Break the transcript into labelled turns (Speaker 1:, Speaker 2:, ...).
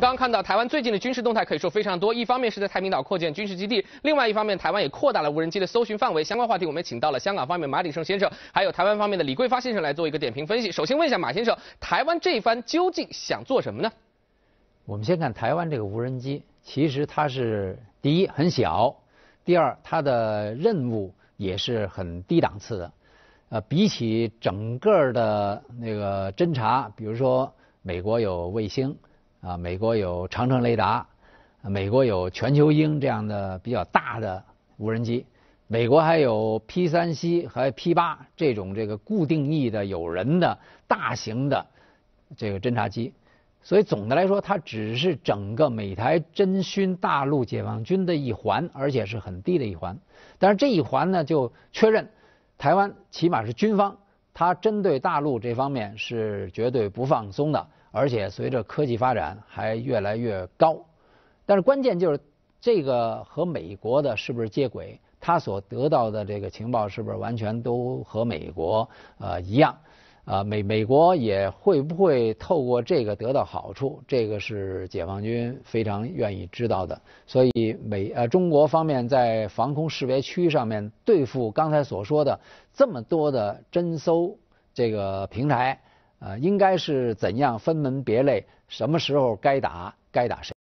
Speaker 1: 刚刚看到台湾最近的军事动态，可以说非常多。一方面是在太平岛扩建军事基地，另外一方面，台湾也扩大了无人机的搜寻范围。相关话题，我们也请到了香港方面马鼎盛先生，还有台湾方面的李桂发先生来做一个点评分析。首先问一下马先生，台湾这一番究竟想做什么呢？
Speaker 2: 我们先看台湾这个无人机，其实它是第一很小，第二它的任务也是很低档次的。呃，比起整个的那个侦察，比如说美国有卫星。啊，美国有长城雷达，美国有全球鹰这样的比较大的无人机，美国还有 P 三 C 和 P 八这种这个固定翼的有人的大型的这个侦察机。所以总的来说，它只是整个美台侦讯大陆解放军的一环，而且是很低的一环。但是这一环呢，就确认台湾起码是军方。它针对大陆这方面是绝对不放松的，而且随着科技发展还越来越高。但是关键就是这个和美国的是不是接轨？它所得到的这个情报是不是完全都和美国呃一样？啊，美美国也会不会透过这个得到好处？这个是解放军非常愿意知道的。所以美呃中国方面在防空识别区上面对付刚才所说的这么多的侦搜这个平台，啊，应该是怎样分门别类？什么时候该打，该打谁？